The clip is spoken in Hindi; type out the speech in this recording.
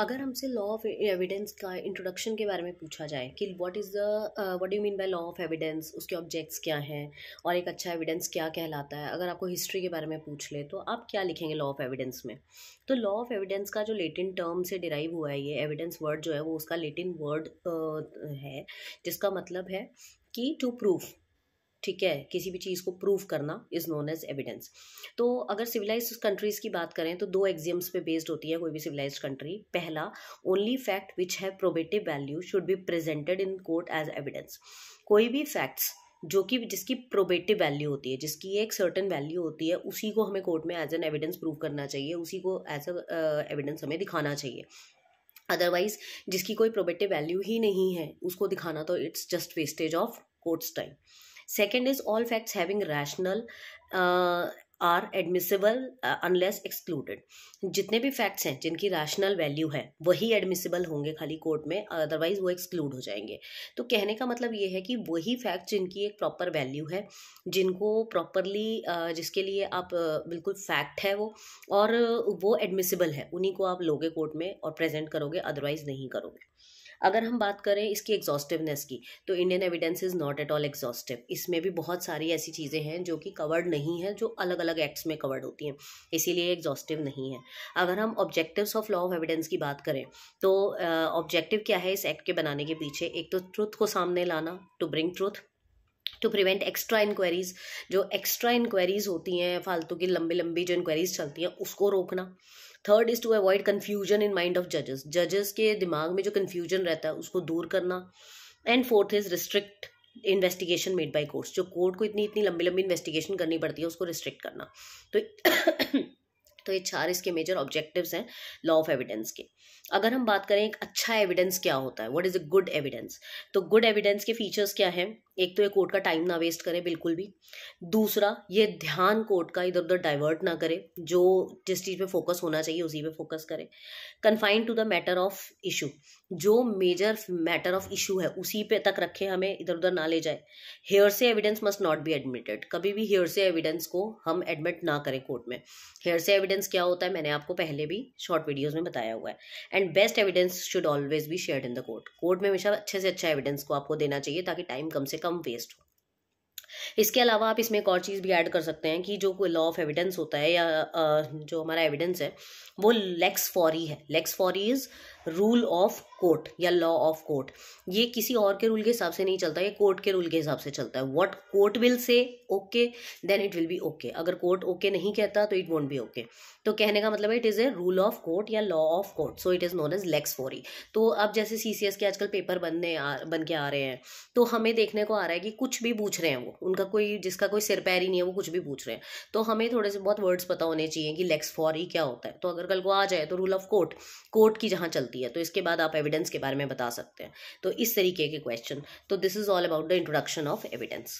अगर हमसे लॉ ऑफ एविडेंस का इंट्रोडक्शन के बारे में पूछा जाए कि what is the what you mean by law of evidence उसके ऑब्जेक्ट्स क्या हैं और एक अच्छा एविडेंस क्या कहलाता है अगर आपको हिस्ट्री के बारे में पूछ ले तो आप क्या लिखेंगे लॉ ऑफ एविडेंस में तो लॉ ऑफ एविडेंस का जो लेटिन टर्म से डिराइव हुआ है ये एविडेंस वर्ड जो है वो उसका लेटिन वर्ड uh, है जिसका मतलब है कि टू प्रूफ ठीक है किसी भी चीज़ को प्रूव करना इज़ नोन एज एविडेंस तो अगर सिविलाइज कंट्रीज़ की बात करें तो दो एग्जाम्स पे बेस्ड होती है कोई भी सिविलाइज कंट्री पहला only fact which have probative value should be presented in court as evidence कोई भी फैक्ट्स जो कि जिसकी प्रोबेटिव वैल्यू होती है जिसकी एक सर्टन वैल्यू होती है उसी को हमें कोर्ट में एज एन एविडेंस प्रूव करना चाहिए उसी को एज अ एविडेंस हमें दिखाना चाहिए अदरवाइज जिसकी कोई प्रोबेटिव वैल्यू ही नहीं है उसको दिखाना तो it's just wastage of court's time second is all facts having rational are admissible unless excluded जितने भी फैक्ट्स हैं जिनकी रैशनल वैल्यू है वही एडमिसिबल होंगे खाली कोर्ट में अदरवाइज वो एक्सक्लूड हो जाएंगे तो कहने का मतलब ये है कि वही फैक्ट जिनकी एक प्रॉपर वैल्यू है जिनको प्रॉपरली uh, जिसके लिए आप uh, बिल्कुल फैक्ट है वो और वो एडमिसिबल है उन्हीं को आप लोगे कोर्ट में और प्रेजेंट करोगे अदरवाइज नहीं करोगे अगर हम बात करें इसकी एग्जॉस्टिवनेस की तो Indian evidence is not at all exhaustive इसमें भी बहुत सारी ऐसी चीज़ें हैं जो कि कवर्ड नहीं है जो अलग अलग एक्ट्स में कवर्ड होती हैं इसीलिए एग्जॉस्टिव नहीं है अगर हम objectives of law of evidence की बात करें तो ऑब्जेक्टिव uh, क्या है इस एक्ट के बनाने के पीछे एक तो ट्रुथ को सामने लाना to bring truth to prevent extra inquiries जो एक्स्ट्रा इंक्वायरीज होती हैं फालतू की लंबी लंबी जो इंक्वायरीज चलती हैं उसको रोकना third is to avoid confusion in mind of जजेस जजेस के दिमाग में जो कन्फ्यूजन रहता है उसको दूर करना and fourth is restrict investigation made by courts जो कोर्ट को इतनी इतनी लंबी लंबी इन्वेस्टिगेशन करनी पड़ती है उसको रिस्ट्रिक्ट करना तो तो ये चार इसके मेजर ऑब्जेक्टिव्स हैं लॉ ऑफ एविडेंस के अगर हम बात करें एक अच्छा एविडेंस क्या होता है what is a good evidence तो गुड एविडेंस के फीचर्स क्या हैं एक तो ये कोर्ट का टाइम ना वेस्ट करे बिल्कुल भी दूसरा ये ध्यान कोर्ट का इधर उधर डाइवर्ट ना करे जो जिस चीज़ पे फोकस होना चाहिए उसी पे फोकस करे confined to the matter of issue जो मेजर मैटर ऑफ इशू है उसी पे तक रखे हमें इधर उधर ना ले जाए hearsay evidence must not be admitted कभी भी हेयर से एविडेंस को हम एडमिट ना करें कोर्ट में हेयर से एविडेंस क्या होता है मैंने आपको पहले भी शॉर्ट वीडियोज़ में बताया हुआ है and best evidence should always be share in the court कोर्ट में हमेशा अच्छे से अच्छा एविडेंस को आपको देना चाहिए ताकि टाइम कम से कम कम वेस्ट हो इसके अलावा आप इसमें एक और चीज़ भी ऐड कर सकते हैं कि जो कोई लॉ ऑफ एविडेंस होता है या जो हमारा एविडेंस है वो लेक्स फॉरी है lex fori is rule of court या लॉ ऑफ कोर्ट ये किसी और के रूल के हिसाब से नहीं चलता ये कोर्ट के रूल के हिसाब से चलता है what court will say okay then it will be okay अगर कोर्ट ओके okay नहीं कहता तो इट वोंट बी ओके तो कहने का मतलब है it is a rule of court या law of court so it is known as lex fori तो अब जैसे सी के आजकल पेपर बनने आ बन के आ रहे हैं तो हमें देखने को आ रहा है कि कुछ भी पूछ रहे हैं वो उनका कोई जिसका कोई सिर पैर ही नहीं है वो कुछ भी पूछ रहे हैं तो हमें थोड़े से बहुत वर्ड्स पता होने चाहिए कि लेक्स फॉरी क्या होता है तो अगर कल को आ जाए तो रूल ऑफ कोर्ट कोर्ट की जहाँ चलती है तो इसके बाद आप एविडेंस एविडेंस के बारे में बता सकते हैं तो इस तरीके के क्वेश्चन तो this is all about the introduction of evidence